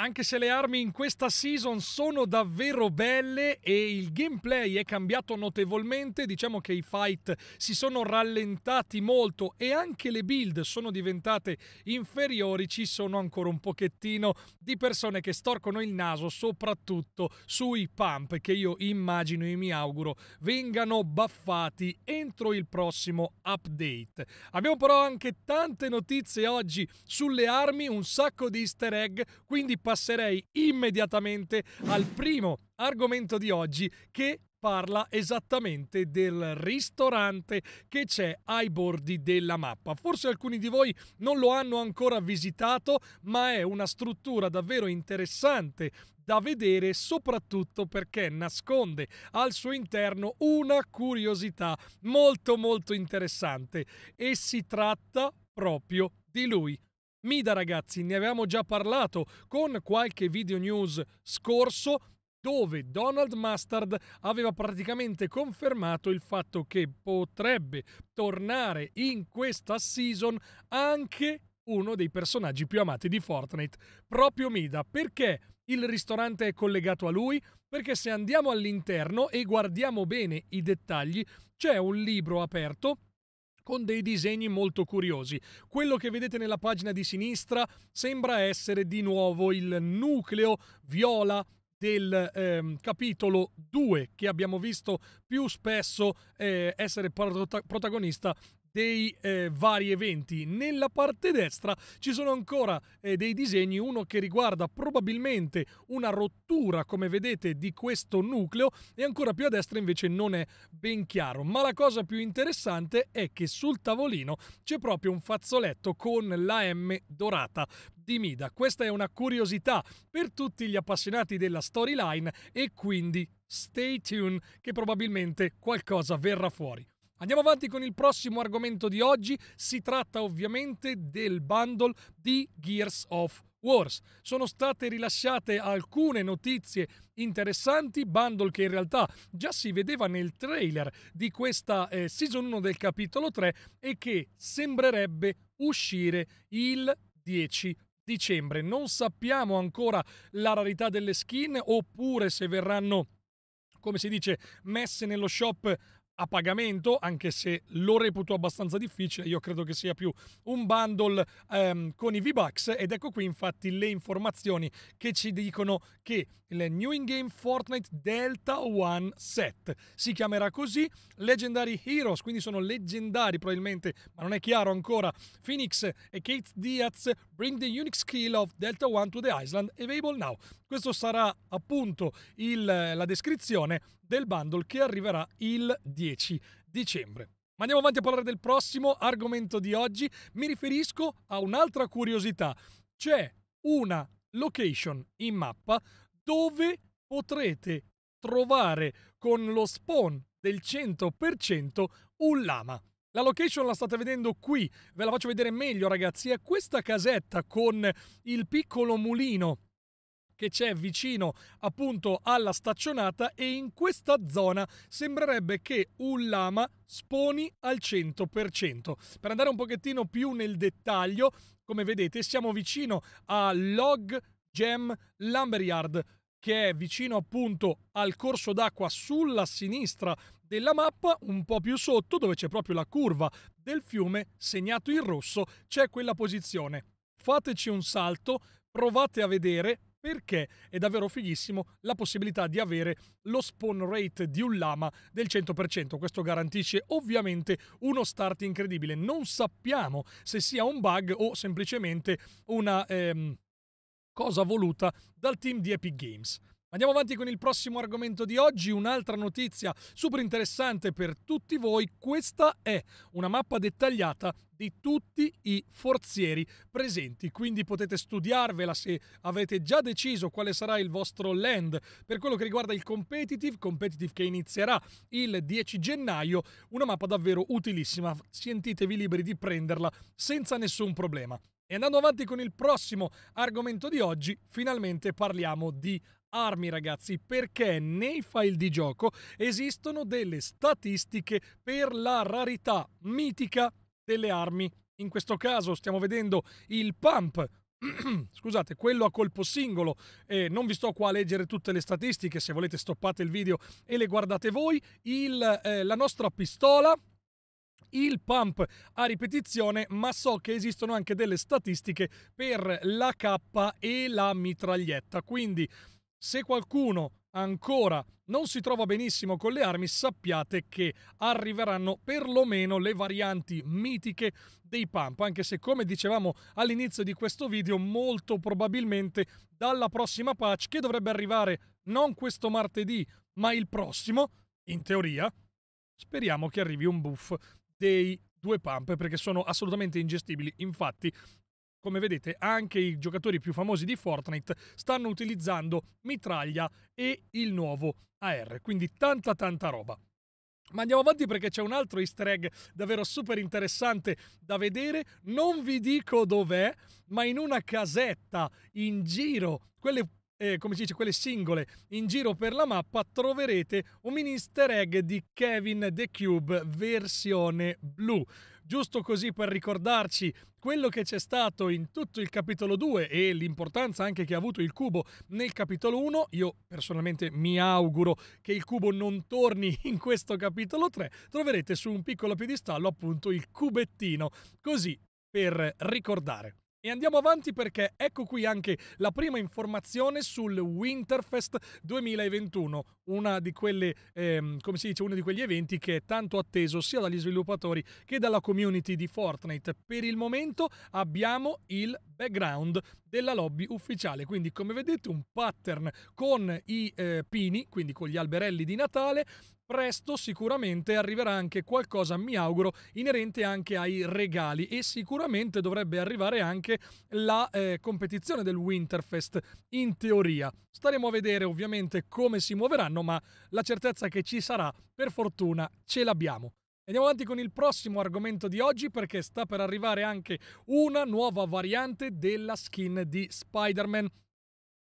Anche se le armi in questa season sono davvero belle e il gameplay è cambiato notevolmente, diciamo che i fight si sono rallentati molto e anche le build sono diventate inferiori, ci sono ancora un pochettino di persone che storcono il naso soprattutto sui pump che io immagino e mi auguro vengano baffati entro il prossimo update. Abbiamo però anche tante notizie oggi sulle armi, un sacco di easter egg, quindi passerei immediatamente al primo argomento di oggi che parla esattamente del ristorante che c'è ai bordi della mappa. Forse alcuni di voi non lo hanno ancora visitato, ma è una struttura davvero interessante da vedere soprattutto perché nasconde al suo interno una curiosità molto molto interessante e si tratta proprio di lui, Mida ragazzi, ne avevamo già parlato con qualche video news scorso dove Donald Mustard aveva praticamente confermato il fatto che potrebbe tornare in questa season anche uno dei personaggi più amati di Fortnite, proprio Mida, perché il ristorante è collegato a lui, perché se andiamo all'interno e guardiamo bene i dettagli, c'è un libro aperto con dei disegni molto curiosi. Quello che vedete nella pagina di sinistra sembra essere di nuovo il nucleo viola del ehm, capitolo 2 che abbiamo visto più spesso eh, essere prota protagonista dei eh, vari eventi. Nella parte destra ci sono ancora eh, dei disegni, uno che riguarda probabilmente una rottura, come vedete, di questo nucleo e ancora più a destra invece non è ben chiaro. Ma la cosa più interessante è che sul tavolino c'è proprio un fazzoletto con la M dorata di Mida. Questa è una curiosità per tutti gli appassionati della storyline e quindi stay tuned che probabilmente qualcosa verrà fuori. Andiamo avanti con il prossimo argomento di oggi, si tratta ovviamente del bundle di Gears of Wars. Sono state rilasciate alcune notizie interessanti, bundle che in realtà già si vedeva nel trailer di questa eh, season 1 del capitolo 3 e che sembrerebbe uscire il 10 dicembre. Non sappiamo ancora la rarità delle skin oppure se verranno come si dice, messe nello shop a pagamento, anche se lo reputo abbastanza difficile, io credo che sia più un bundle ehm, con i V-Bucks ed ecco qui infatti le informazioni che ci dicono che il New In Game Fortnite Delta One Set si chiamerà così, Legendary Heroes, quindi sono leggendari probabilmente, ma non è chiaro ancora, Phoenix e Kate Diaz Bring the Unique Skill of Delta One to the Island Available Now. Questo sarà appunto il, la descrizione del bundle che arriverà il 10 10 dicembre. Ma andiamo avanti a parlare del prossimo argomento di oggi. Mi riferisco a un'altra curiosità. C'è una location in mappa dove potrete trovare con lo spawn del 100% un lama. La location la state vedendo qui, ve la faccio vedere meglio ragazzi, è questa casetta con il piccolo mulino che c'è vicino appunto alla staccionata e in questa zona sembrerebbe che un lama sponi al 100%. Per andare un pochettino più nel dettaglio, come vedete siamo vicino a Log Gem Lumberyard che è vicino appunto al corso d'acqua sulla sinistra della mappa, un po' più sotto dove c'è proprio la curva del fiume segnato in rosso, c'è quella posizione. Fateci un salto, provate a vedere, perché è davvero fighissimo la possibilità di avere lo spawn rate di un lama del 100%. Questo garantisce ovviamente uno start incredibile. Non sappiamo se sia un bug o semplicemente una ehm, cosa voluta dal team di Epic Games. Andiamo avanti con il prossimo argomento di oggi, un'altra notizia super interessante per tutti voi, questa è una mappa dettagliata di tutti i forzieri presenti, quindi potete studiarvela se avete già deciso quale sarà il vostro land. Per quello che riguarda il competitive, competitive che inizierà il 10 gennaio, una mappa davvero utilissima, sentitevi liberi di prenderla senza nessun problema. E andando avanti con il prossimo argomento di oggi, finalmente parliamo di armi ragazzi perché nei file di gioco esistono delle statistiche per la rarità mitica delle armi. In questo caso stiamo vedendo il pump, scusate, quello a colpo singolo, eh, non vi sto qua a leggere tutte le statistiche, se volete stoppate il video e le guardate voi, il, eh, la nostra pistola, il pump a ripetizione, ma so che esistono anche delle statistiche per la K e la mitraglietta, quindi se qualcuno ancora non si trova benissimo con le armi, sappiate che arriveranno perlomeno le varianti mitiche dei pump, anche se come dicevamo all'inizio di questo video, molto probabilmente dalla prossima patch che dovrebbe arrivare non questo martedì, ma il prossimo, in teoria, speriamo che arrivi un buff dei due pump perché sono assolutamente ingestibili. Infatti, come vedete anche i giocatori più famosi di Fortnite stanno utilizzando mitraglia e il nuovo AR, quindi tanta tanta roba. Ma andiamo avanti perché c'è un altro easter egg davvero super interessante da vedere. Non vi dico dov'è, ma in una casetta in giro, quelle eh, come si dice, quelle singole in giro per la mappa, troverete un mini easter egg di Kevin the Cube versione blu giusto così per ricordarci quello che c'è stato in tutto il capitolo 2 e l'importanza anche che ha avuto il cubo nel capitolo 1. Io personalmente mi auguro che il cubo non torni in questo capitolo 3. Troverete su un piccolo piedistallo appunto il cubettino, così per ricordare. E andiamo avanti perché ecco qui anche la prima informazione sul Winterfest 2021, una di quelle, ehm, come si dice, uno di quegli eventi che è tanto atteso sia dagli sviluppatori che dalla community di Fortnite. Per il momento abbiamo il background della lobby ufficiale, quindi come vedete un pattern con i eh, pini, quindi con gli alberelli di Natale, presto sicuramente arriverà anche qualcosa, mi auguro, inerente anche ai regali e sicuramente dovrebbe arrivare anche anche la eh, competizione del Winterfest in teoria. Staremo a vedere ovviamente come si muoveranno, ma la certezza che ci sarà, per fortuna, ce l'abbiamo. Andiamo avanti con il prossimo argomento di oggi perché sta per arrivare anche una nuova variante della skin di Spider-Man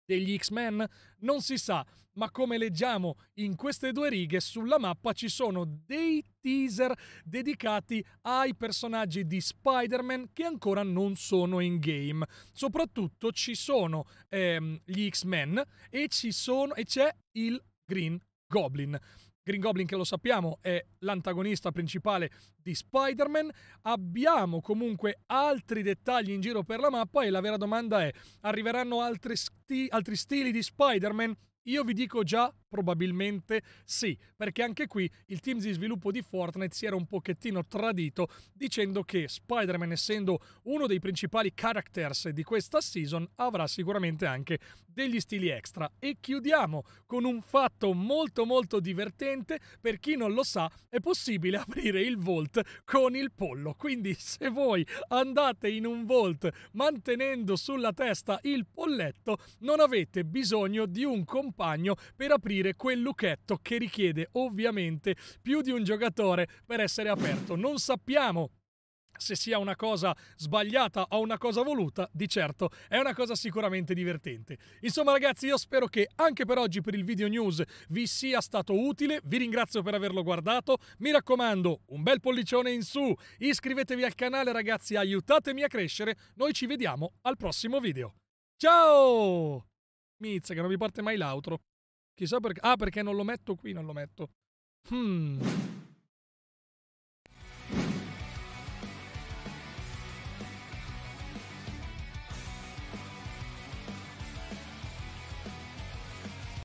degli X-Men? Non si sa, ma come leggiamo in queste due righe sulla mappa ci sono dei teaser dedicati ai personaggi di Spider-Man che ancora non sono in game. Soprattutto ci sono ehm, gli X-Men e, e c'è il Green Goblin. Green Goblin, che lo sappiamo, è l'antagonista principale di Spider-Man. Abbiamo comunque altri dettagli in giro per la mappa e la vera domanda è, arriveranno altri, sti altri stili di Spider-Man? Io vi dico già Probabilmente sì, perché anche qui il team di sviluppo di Fortnite si era un pochettino tradito dicendo che Spider-Man, essendo uno dei principali characters di questa season, avrà sicuramente anche degli stili extra. E chiudiamo con un fatto molto molto divertente, per chi non lo sa è possibile aprire il Vault con il pollo, quindi se voi andate in un Vault mantenendo sulla testa il polletto non avete bisogno di un compagno per aprire aprire quel lucchetto che richiede ovviamente più di un giocatore per essere aperto. Non sappiamo se sia una cosa sbagliata o una cosa voluta, di certo è una cosa sicuramente divertente. Insomma ragazzi io spero che anche per oggi per il video news vi sia stato utile, vi ringrazio per averlo guardato, mi raccomando un bel pollicione in su, iscrivetevi al canale ragazzi, aiutatemi a crescere, noi ci vediamo al prossimo video. Ciao! Mizza che non mi parte mai l'altro. Chissà perché. Ah, perché non lo metto qui, non lo metto. Hmm.